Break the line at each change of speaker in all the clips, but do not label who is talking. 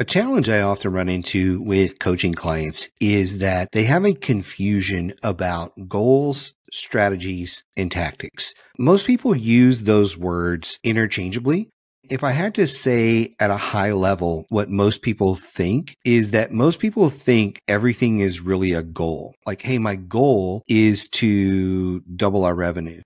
A challenge I often run into with coaching clients is that they have a confusion about goals, strategies, and tactics. Most people use those words interchangeably. If I had to say at a high level what most people think is that most people think everything is really a goal. Like, hey, my goal is to double our revenue.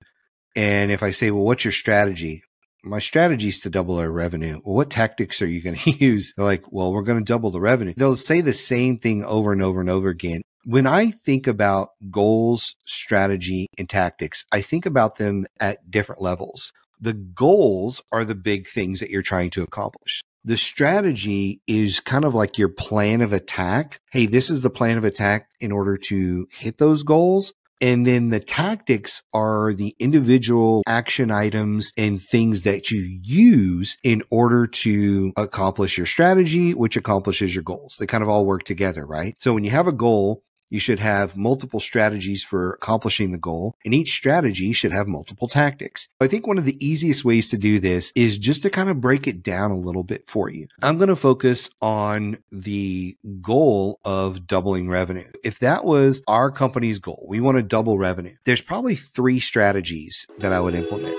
And if I say, well, what's your strategy? my strategy is to double our revenue. Well, what tactics are you going to use? They're like, well, we're going to double the revenue. They'll say the same thing over and over and over again. When I think about goals, strategy, and tactics, I think about them at different levels. The goals are the big things that you're trying to accomplish. The strategy is kind of like your plan of attack. Hey, this is the plan of attack in order to hit those goals. And then the tactics are the individual action items and things that you use in order to accomplish your strategy, which accomplishes your goals. They kind of all work together, right? So when you have a goal, you should have multiple strategies for accomplishing the goal, and each strategy should have multiple tactics. I think one of the easiest ways to do this is just to kind of break it down a little bit for you. I'm going to focus on the goal of doubling revenue. If that was our company's goal, we want to double revenue. There's probably three strategies that I would implement.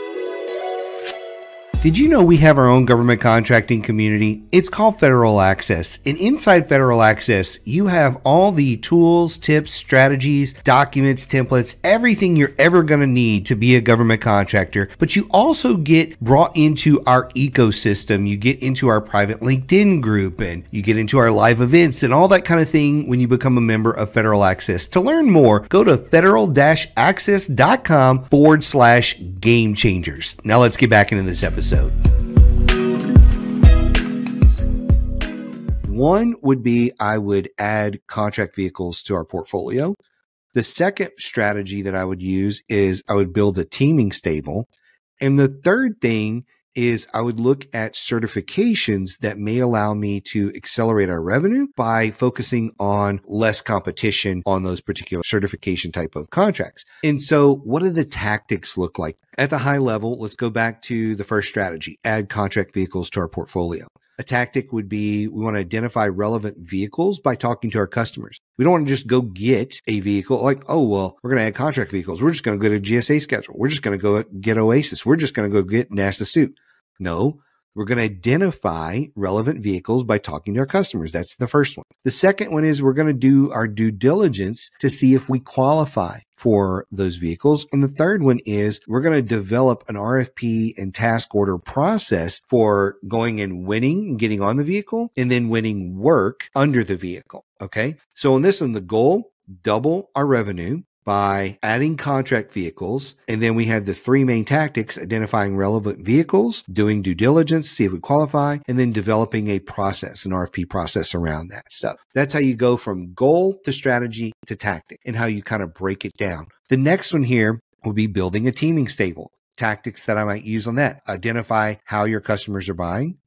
Did you know we have our own government contracting community? It's called Federal Access. And inside Federal Access, you have all the tools, tips, strategies, documents, templates, everything you're ever going to need to be a government contractor. But you also get brought into our ecosystem. You get into our private LinkedIn group and you get into our live events and all that kind of thing when you become a member of Federal Access. To learn more, go to federal-access.com forward slash game changers. Now let's get back into this episode episode. One would be I would add contract vehicles to our portfolio. The second strategy that I would use is I would build a teaming stable. And the third thing is I would look at certifications that may allow me to accelerate our revenue by focusing on less competition on those particular certification type of contracts. And so what do the tactics look like? At the high level, let's go back to the first strategy, add contract vehicles to our portfolio a tactic would be we want to identify relevant vehicles by talking to our customers. We don't want to just go get a vehicle like, oh, well, we're going to add contract vehicles. We're just going to go to GSA schedule. We're just going to go get Oasis. We're just going to go get NASA suit. No, we're going to identify relevant vehicles by talking to our customers. That's the first one. The second one is we're going to do our due diligence to see if we qualify for those vehicles. And the third one is we're going to develop an RFP and task order process for going and winning, getting on the vehicle and then winning work under the vehicle. Okay. So on this one, the goal, double our revenue by adding contract vehicles. And then we had the three main tactics identifying relevant vehicles, doing due diligence, see if we qualify, and then developing a process, an RFP process around that stuff. That's how you go from goal to strategy to tactic and how you kind of break it down. The next one here will be building a teaming stable. Tactics that I might use on that identify how your customers are buying,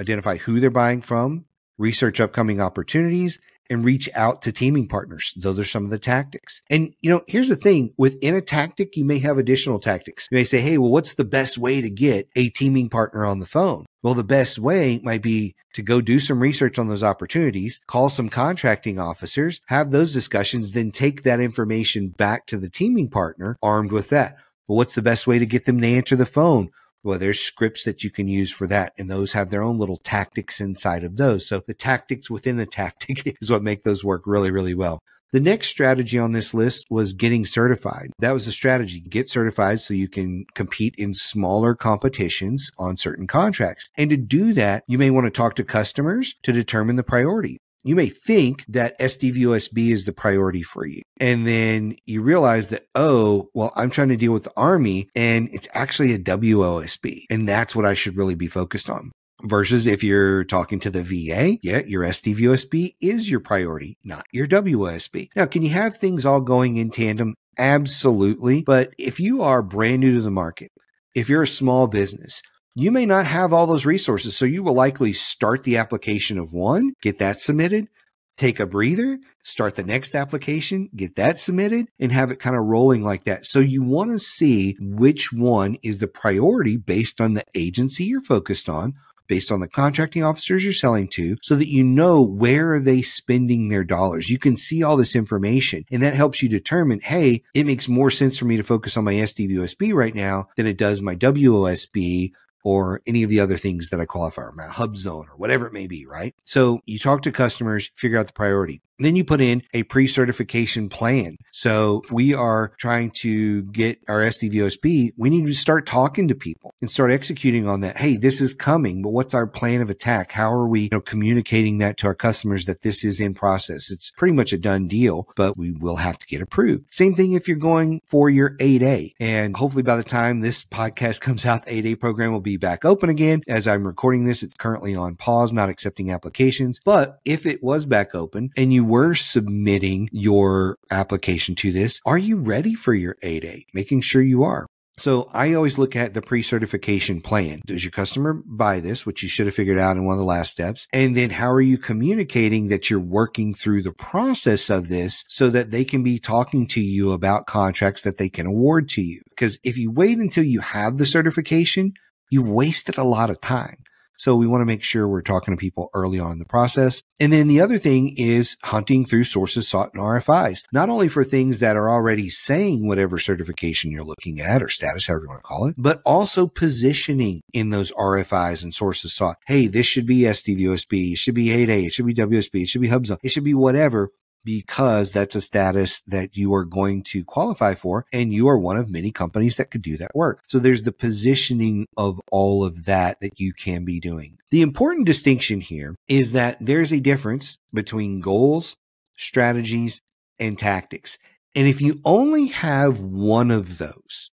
identify who they're buying from, research upcoming opportunities, and reach out to teaming partners. Those are some of the tactics. And, you know, here's the thing within a tactic, you may have additional tactics. You may say, Hey, well, what's the best way to get a teaming partner on the phone? Well, the best way might be to go do some research on those opportunities, call some contracting officers, have those discussions, then take that information back to the teaming partner armed with that. But what's the best way to get them to answer the phone? Well, there's scripts that you can use for that, and those have their own little tactics inside of those. So the tactics within the tactic is what make those work really, really well. The next strategy on this list was getting certified. That was a strategy. Get certified so you can compete in smaller competitions on certain contracts. And to do that, you may want to talk to customers to determine the priority you may think that SDVUSB is the priority for you. And then you realize that, oh, well, I'm trying to deal with the Army and it's actually a WOSB. And that's what I should really be focused on. Versus if you're talking to the VA, yeah, your SDVUSB is your priority, not your WOSB. Now, can you have things all going in tandem? Absolutely. But if you are brand new to the market, if you're a small business, you may not have all those resources. So you will likely start the application of one, get that submitted, take a breather, start the next application, get that submitted, and have it kind of rolling like that. So you want to see which one is the priority based on the agency you're focused on. Based on the contracting officers you're selling to, so that you know where are they spending their dollars. You can see all this information, and that helps you determine, hey, it makes more sense for me to focus on my SDVOSB right now than it does my WOSB or any of the other things that I qualify or my hub zone or whatever it may be, right? So you talk to customers, figure out the priority. then you put in a pre certification plan. So we are trying to get our SDVOSB. We need to start talking to people and start executing on that. Hey, this is coming, but what's our plan of attack? How are we you know, communicating that to our customers that this is in process? It's pretty much a done deal, but we will have to get approved. Same thing if you're going for your 8A. And hopefully by the time this podcast comes out, the 8A program will be be back open again. As I'm recording this, it's currently on pause, not accepting applications. But if it was back open and you were submitting your application to this, are you ready for your 8A? Making sure you are. So I always look at the pre-certification plan. Does your customer buy this, which you should have figured out in one of the last steps? And then how are you communicating that you're working through the process of this so that they can be talking to you about contracts that they can award to you? Because if you wait until you have the certification, you've wasted a lot of time. So we want to make sure we're talking to people early on in the process. And then the other thing is hunting through sources sought in RFIs, not only for things that are already saying whatever certification you're looking at or status, however you want to call it, but also positioning in those RFIs and sources sought. Hey, this should be SDVOSB. It should be 8A. It should be WSB. It should be HubZone. It should be whatever because that's a status that you are going to qualify for. And you are one of many companies that could do that work. So there's the positioning of all of that that you can be doing. The important distinction here is that there's a difference between goals, strategies, and tactics. And if you only have one of those,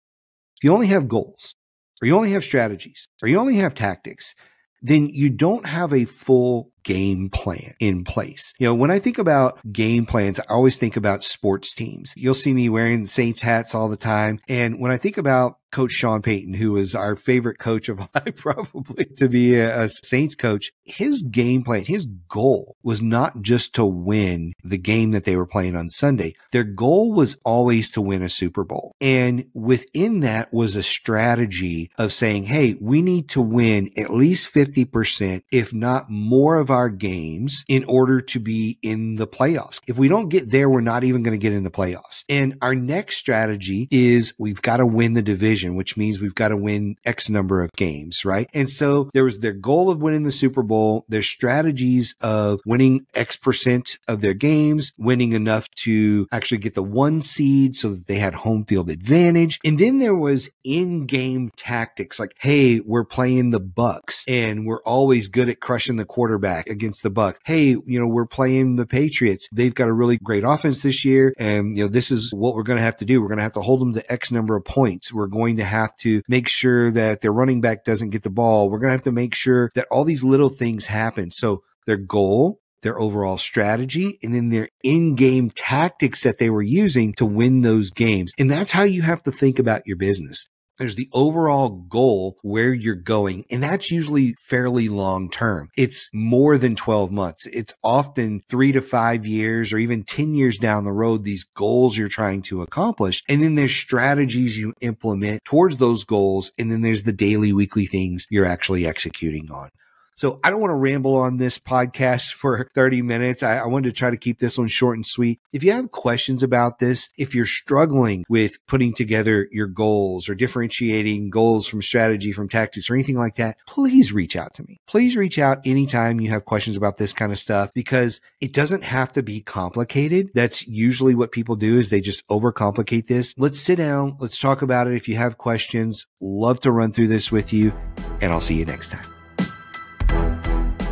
if you only have goals, or you only have strategies, or you only have tactics, then you don't have a full game plan in place. You know, when I think about game plans, I always think about sports teams. You'll see me wearing Saints hats all the time. And when I think about Coach Sean Payton, who is our favorite coach of life, probably to be a, a, Saints coach, his game plan, his goal was not just to win the game that they were playing on Sunday. Their goal was always to win a Super Bowl. And within that was a strategy of saying, Hey, we need to win at least 50%, if not more of our games in order to be in the playoffs. If we don't get there, we're not even going to get in the playoffs. And our next strategy is we've got to win the division, which means we've got to win X number of games, right? And so there was their goal of winning the Super Bowl, their strategies of winning X percent of their games, winning enough to actually get the one seed so that they had home field advantage. And then there was in game tactics like, Hey, we're playing the Bucks and we're always good at crushing the quarterback against the Buck. Hey, you know, we're playing the Patriots. They've got a really great offense this year. And, you know, this is what we're going to have to do. We're going to have to hold them to X number of points. We're going to have to make sure that their running back doesn't get the ball. We're going to have to make sure that all these little things happen. So their goal their overall strategy and then their in-game tactics that they were using to win those games. And that's how you have to think about your business. There's the overall goal where you're going. And that's usually fairly long term. It's more than 12 months. It's often three to five years or even 10 years down the road, these goals you're trying to accomplish. And then there's strategies you implement towards those goals. And then there's the daily, weekly things you're actually executing on. So I don't want to ramble on this podcast for 30 minutes. I, I wanted to try to keep this one short and sweet. If you have questions about this, if you're struggling with putting together your goals or differentiating goals from strategy, from tactics, or anything like that, please reach out to me. Please reach out anytime you have questions about this kind of stuff because it doesn't have to be complicated. That's usually what people do is they just overcomplicate this. Let's sit down. Let's talk about it. If you have questions, love to run through this with you, and I'll see you next time.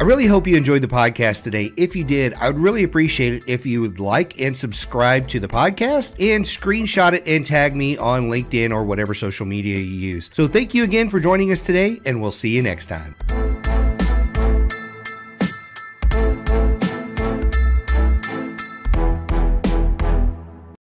I really hope you enjoyed the podcast today. If you did, I would really appreciate it if you would like and subscribe to the podcast and screenshot it and tag me on LinkedIn or whatever social media you use. So thank you again for joining us today, and we'll see you next time.